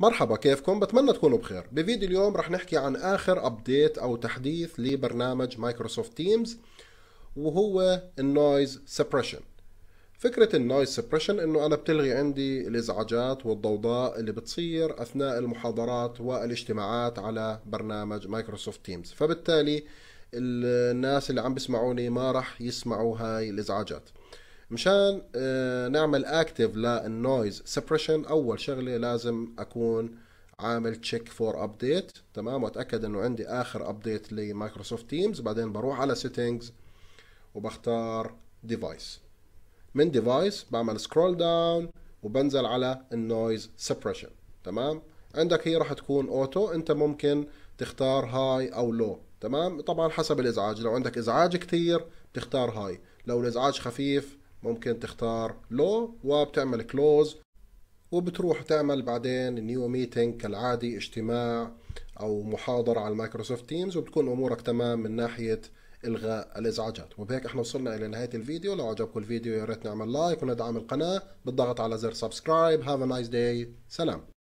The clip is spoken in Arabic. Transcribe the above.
مرحبا كيفكم بتمنى تكونوا بخير بفيديو اليوم رح نحكي عن آخر أبديت أو تحديث لبرنامج مايكروسوفت تيمز وهو النويز سبريشن فكرة النويز سبريشن انه انا بتلغي عندي الازعاجات والضوضاء اللي بتصير اثناء المحاضرات والاجتماعات على برنامج مايكروسوفت تيمز فبالتالي الناس اللي عم بيسمعوني ما رح يسمعوا هاي الازعاجات مشان آه، نعمل اكتف للنويز سبريشن اول شغله لازم اكون عامل تشيك فور ابديت تمام واتاكد انه عندي اخر ابديت لمايكروسوفت تيمز بعدين بروح على سيتنجز وبختار ديفايس من ديفايس بعمل سكرول داون وبنزل على النويز سبريشن تمام عندك هي راح تكون اوتو انت ممكن تختار هاي او لو تمام طبعا حسب الازعاج لو عندك ازعاج كثير بتختار هاي لو الازعاج خفيف ممكن تختار لو وبتعمل كلوز وبتروح تعمل بعدين نيو ميتنج كالعادي اجتماع او محاضره على المايكروسوفت تيمز وبتكون امورك تمام من ناحيه الغاء الازعاجات وبهيك احنا وصلنا الى نهايه الفيديو لو عجبكم الفيديو يا ريت نعمل لايك وندعم القناه بالضغط على زر سبسكرايب هاف ا نايس داي سلام